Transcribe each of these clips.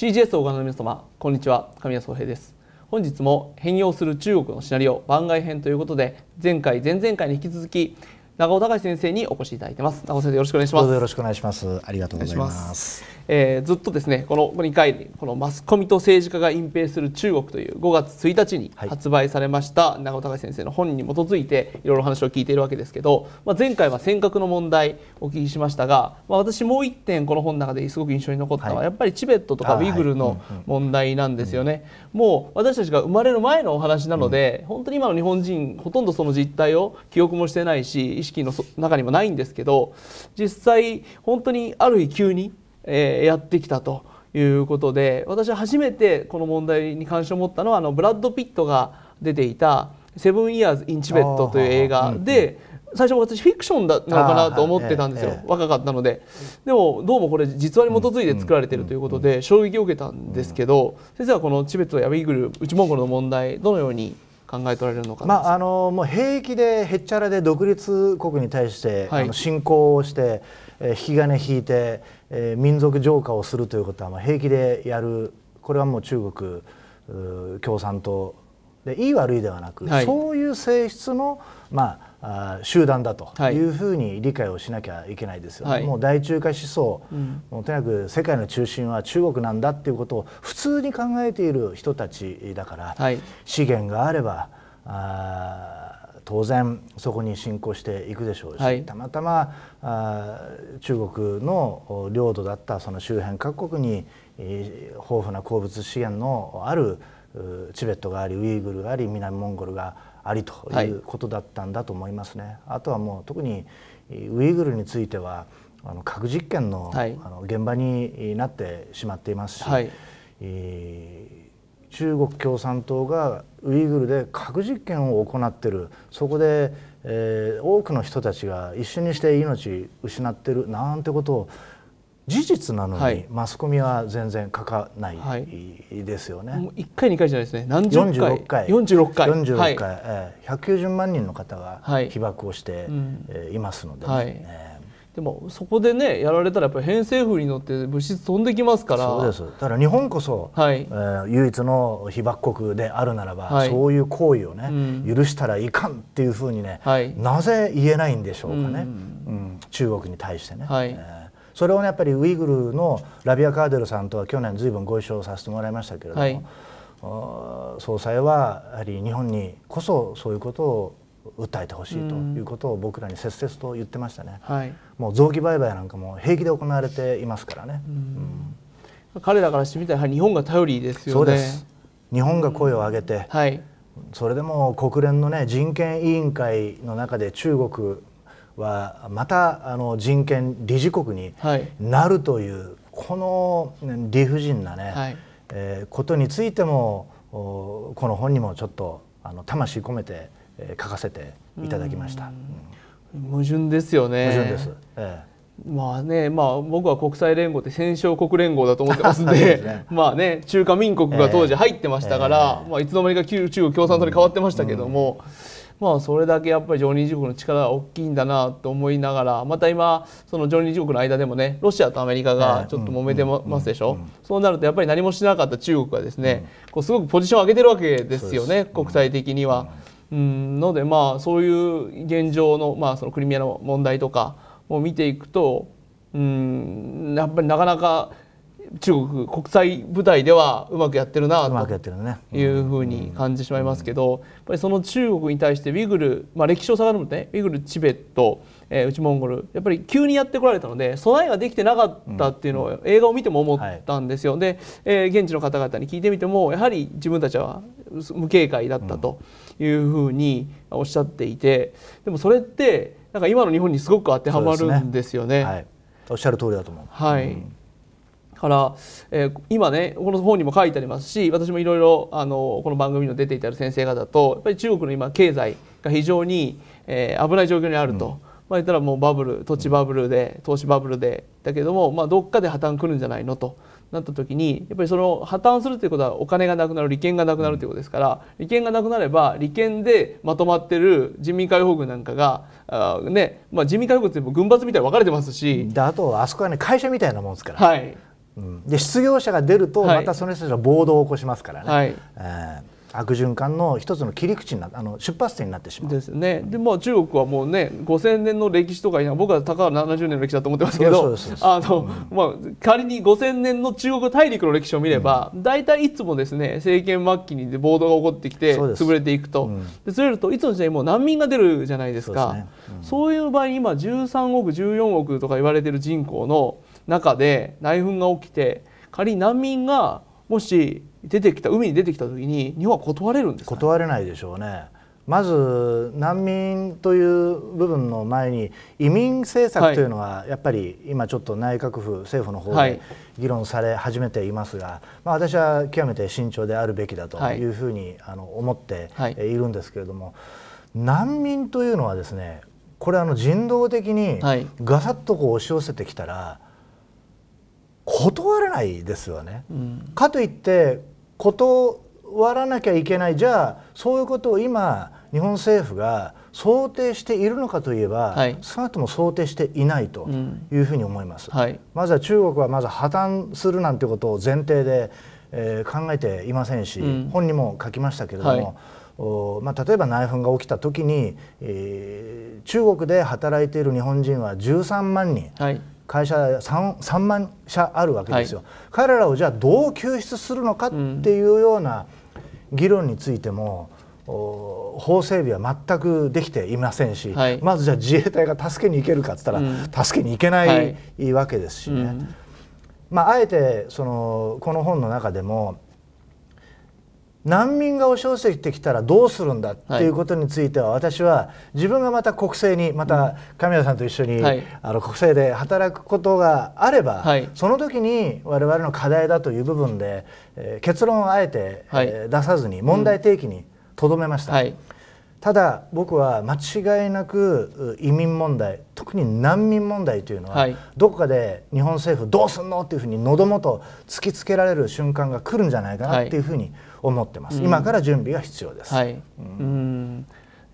CGS をご覧の皆様こんにちは神谷宗平です本日も変容する中国のシナリオ番外編ということで前回前々回に引き続き長尾隆先生にお越しいただいてます長尾先生よろしくお願いしますどうぞよろしくお願いしますありがとうございますえー、ずっとですねこの2回にこのマスコミと政治家が隠蔽する中国という5月1日に発売されました、長尾隆先生の本に基づいていろいろ話を聞いているわけですけど、まあ、前回は尖閣の問題お聞きしましたが、まあ、私もう1点この本の中ですごく印象に残ったのは、はい、やっぱりチベットとかウイグルの問題なんですよね。もう私たちが生まれる前のお話なので、うん、本当に今の日本人ほとんどその実態を記憶もしてないし意識の中にもないんですけど実際本当にある日急にえやってきたということで私は初めてこの問題に関心を持ったのはあのブラッド・ピットが出ていた「セブン・イヤーズ・イン・チベット」という映画で。最初私フィクションだなのかなと思ってたんですよ、若かったのででもどうもこれ実話に基づいて作られてるということで衝撃を受けたんですけど先生はこのチベットやウイグル内モンゴルの問題どのように考えとられるのかまああのもう平気でへっちゃらで独立国に対して、はい、あの侵攻をしてえ引き金引いて、え民族浄化をするということはま平気でやるこれはもう中国共産党でいい悪いではなく、はい、そういう性質の、まあ、集団だというふうに理解をしなきゃいけないですよね、はい、もう大中華思想、うん、もうとにかく世界の中心は中国なんだっていうことを普通に考えている人たちだから、はい、資源があればあ当然そこに侵攻していくでしょうし、はい、たまたまあ中国の領土だったその周辺各国に、えー、豊富な鉱物資源のあるチベットがありウイグルがあり南モンゴルがありということだったんだと思いますね。はい、あとはもう特にウイグルについてはあの核実験のはい、あの現場になってしまっていますし、はい、えー中国共産党がウイグルで核実験を行っているそこで、えー、多くの人たちが一瞬にして命失ってるなんてことを事実なのに、はい、マスコミは全然書かないですよね。はい、もう1回2回じゃないですね何十回46回46回 ,46 回、はい、えー、190万人の方が被爆をして、はいえー、いますので、ね、はいえーでもそこでねやられたらやっぱり偏西風に乗って物質飛んできますからそうですただ日本こそ、はいえー、唯一の被爆国であるならば、はい、そういう行為をね、うん、許したらいかんっていうふうにね、はい、なぜ言えないんでしょうかね、うん、うん、中国に対してね。はい、えーそれをねやっぱりウイグルのラビア・カーデルさんとは去年ずいぶんご一緒させてもらいましたけれども、はい、総裁はやはり日本にこそそういうことを訴えてほしいということを僕らに切々と言ってましたね、はい、もう臓器売買なんかも平気で行われていますからね、うん、彼らからしてみたら日本が頼りですよね日本が声を上げて、はい、それでも国連のね人権委員会の中で中国はまたあの人権理事国になるという、はい、この理不尽なね、はい、えー、ことについてもこの本にもちょっとあの魂込めてえ書かせていただきました。矛盾ですよね。矛盾です。ええまあね、まあ、僕は国際連合って戦勝国連合だと思ってますんで ね、まあね、中華民国が当時入ってましたから、えまあ、いつの間にか中国共産党に変わってましたけども、うんうん、まあ、それだけやっぱり常任理事国の力が大きいんだなと思いながらまた今その常任理事国の間でもねロシアとアメリカがちょっと揉めてますでしょ、そうなるとやっぱり何もしなかった中国がですね、こうすごくポジションを上げてるわけですよね、国際的には。うんのでまあそういう現状の,、まあそのクリミアの問題とかを見ていくとうんやっぱりなかなか中国国際舞台ではうまくやってるなというふうに感じてしまいますけど、やっぱりその中国に対してウィグル、まあ、歴史をがるとねウィグルチベット、えー、内モンゴルやっぱり急にやってこられたので備えができてなかったっていうのを映画を見ても思ったんですよ、うんはい、で、えー、現地の方々に聞いてみてもやはり自分たちは無警戒だったと。うんいうふうにおっしゃっていてでもそれってなんか今の日本にすごく当てはまるんですよね。ねはい、おっしゃる通りだと思う、はい、うんから、えー、今ねこの本にも書いてありますし私もいろいろあのこの番組の出ていた先生方とやっぱり中国の今経済が非常に、えー、危ない状況にあると。うん、まあ、言ったらもうバブル土地バブルで投資バブルでだけども、まあ、どっかで破綻くるんじゃないのとなった時にやっぱりその破綻するということはお金がなくなる利権がなくなるということですから利権がなくなれば利権でまとまってる人民解放軍なんかがあ、ねまあ、人民解放軍って軍閥みたいに分かれてますしであとあそこはね会社みたいなもんですから、はいうん、で失業者が出るとまたその人たちは暴動を起こしますからね。はい、えー悪循環の一つの切り口になあの出発点になってしまうですねでも中国はもうね5000年の歴史とか僕はたかが70年の歴史だと思ってますけどあの、うん、まあ、仮に5000年の中国大陸の歴史を見れば、うん、大体いつもですね政権末期に暴動が起こってきて潰れていくと、で潰れるといつの時代もう難民が出るじゃないですかそう、ね,、いう場合今13億14億とか言われてる人口の中で内紛が起きて仮に難民がもし出てきた海に出てきた時に日本は断れるんです、ね、断れないでしょうね。まず難民という部分の前に移民政策というのはやっぱり今ちょっと内閣府政府の方で議論され始めていますが、まあ、私は極めて慎重であるべきだというふうにあの思っているんですけれども、難民というのはですねこれあの人道的にガサッとこう押し寄せてきたら断れないですよね。かといって断らなきゃいけないじゃあそういうことを今日本政府が想定しているのかといえば、はい、少なくとも想定していないというふうに思います、うんはい、まずは中国はまず破綻するなんてことを前提で、えー、考えていませんし、うん、本にも書きましたけれども、はいおまあ、例えば内紛が起きた時に、えー、中国で働いている日本人は13万人、はい、会社 3, 3万社あるわけですよ、はい、彼らをじゃあどう救出するのかっていうような議論についても、法整備は全くできていませんし、はい、まずじゃあ自衛隊が助けに行けるかっつったら、うん、助けに行けないはい、い、わけですしね。うん、まあ、あえてそのこの本の中でも難民が押し寄せてきたらどうするんだっていうことについては、私は自分がまた国政にまた神谷さんと一緒に、あの国政で働くことがあれば、その時に我々の課題だという部分で、え結論をあえて、え出さずに問題提起にとどめました、ただ僕は間違いなく移民問題特に難民問題というのは、どこかで日本政府どうすんのっていうふうに喉元突きつけられる瞬間が来るんじゃないかなっていうふうに、はい思ってます、今から準備が必要です。はい、うん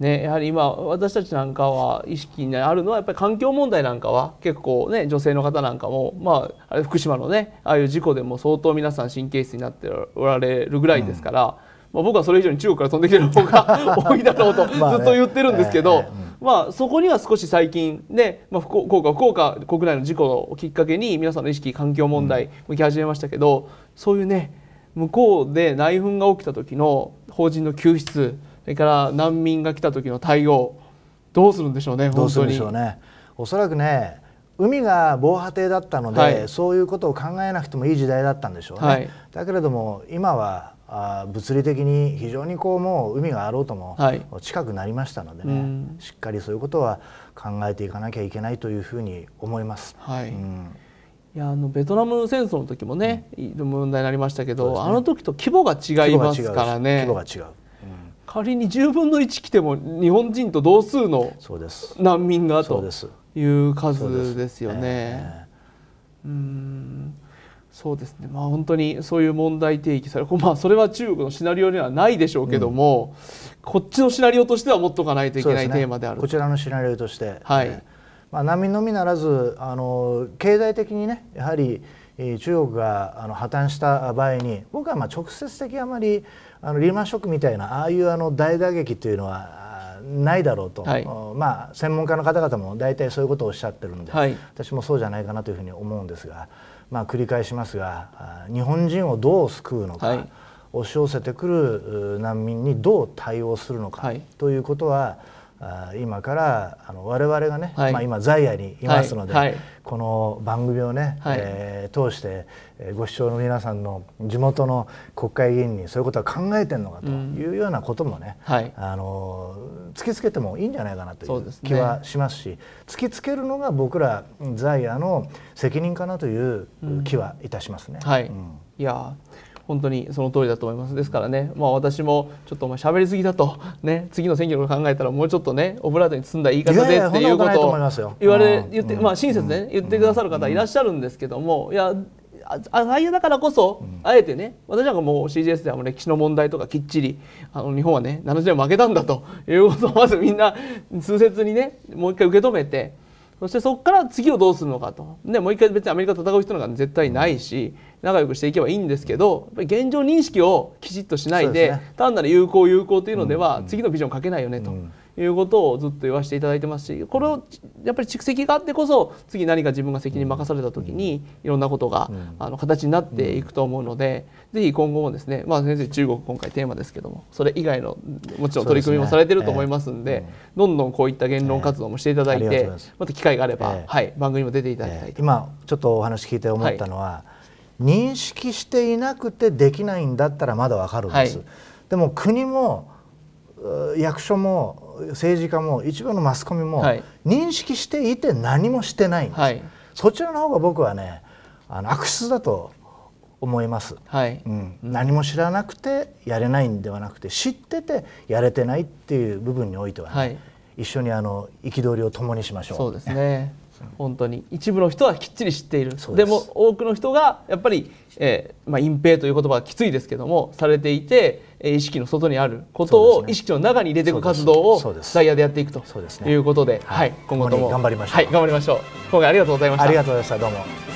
ね、やはり今私たちなんかは意識にあるのはやっぱり環境問題なんかは結構ね女性の方なんかも、まあ、あれ福島のねああいう事故でも相当皆さん神経質になっておられるぐらいですから、うん、まあ、僕はそれ以上に中国から飛んできてる方が多いだろうと ずっと言ってるんですけど。まあねえーまあ、そこには少し最近ね、まあ、福岡福岡国内の事故をきっかけに皆さんの意識環境問題向き始めましたけど、そういうね向こうで内紛が起きた時の邦人の救出それから難民が来た時の対応どうするんでしょうね本当に。どうねおそらくね海が防波堤だったので、はい、そういうことを考えなくてもいい時代だったんでしょうね。はい、だけれども今はあ物理的に非常にこうもう海があろうとも近くなりましたのでね、はい、しっかりそういうことは考えていかなきゃいけないというふうに思います。はい、うんいやあのベトナム戦争の時もね、うん、問題になりましたけど、ね、あの時と規模が違いますからね。規模が違う仮に10分の1来ても日本人と同数の難民がという数ですよね。う、んそうですね、まあ、本当にそういう問題提起され、まあ、それは中国のシナリオにはないでしょうけども、うん、こっちのシナリオとしては持っとかないといけない、テーマであるこちらのシナリオとして、はい、まあ、難民のみならずあの経済的にねやはり中国があの破綻した場合に僕はまあ直接的あまりあのリーマンショックみたいなああいうあの大打撃というのはないだろうと、はい、まあ、専門家の方々も大体そういうことをおっしゃってるんで、はい、私もそうじゃないかなというふうに思うんですが、まあ、繰り返しますが日本人をどう救うのか、はい、押し寄せてくる難民にどう対応するのか、ということは今からあの我々がね、はい、まあ、今在野にいますので、はいはい、この番組をね、はい、えー、通してご視聴の皆さんの地元の国会議員にそういうことは考えてるのかというようなこともね、うん、あの突きつけてもいいんじゃないかなという気はしますし、ね、突きつけるのが僕ら在野の責任かなという気はいたしますね。うん、いや本当にその通りだと思いますですからね、まあ、私もちょっとまあ喋りすぎだと、ね、次の選挙の考えたらもうちょっとねオブラートに包んだ言い方でっていうことを言われ言って、まあ、親切ね言ってくださる方いらっしゃるんですけどもいやああいうだからこそ、うん、あえてね私なんかもう CGS ではもう歴史の問題とかきっちりあの日本はね70年負けたんだということをまずみんな痛切にねもう一回受け止めて。そしてそこから次をどうするのかと。でもう一回別にアメリカと戦う人なんか絶対ないし仲良くしていけばいいんですけど現状認識をきちっとしないで、ね、単なる友好友好というのでは次のビジョン書けないよねと。うんいうことをずっと言わせていただいてますしこれをやっぱり蓄積があってこそ次何か自分が責任任された時にいろんなことが、あの形になっていくと思うので、ぜひ今後もですね、まあ、先生中国今回テーマですけどもそれ以外のもちろん取り組みもされてると思いますんでどんどんこういった言論活動もしていただいて、また機会があれば、はい、番組も出ていただきたい今ちょっとお話聞いて思ったのは、認識していなくてできないんだったらまだわかるんです、はい、でも国も役所も政治家も一部のマスコミも認識していて何もしてないんです、はい、そちらの方が僕はねあの悪質だと思います、はい、うん、何も知らなくてやれないんではなくて知っててやれてないっていう部分においては、ねはい、一緒にあの憤りを共にしましょう。そうですね本当に一部の人はきっちり知っているでも多くの人がやっぱり、えーまあ、隠蔽という言葉はきついですけどもされていて意識の外にあることを意識の中に入れていく活動をダイヤでやっていくということで、はい、今後とも頑張りましょう。はい、頑張りましょう。今回ありがとうございました。ありがとうございました。どうも。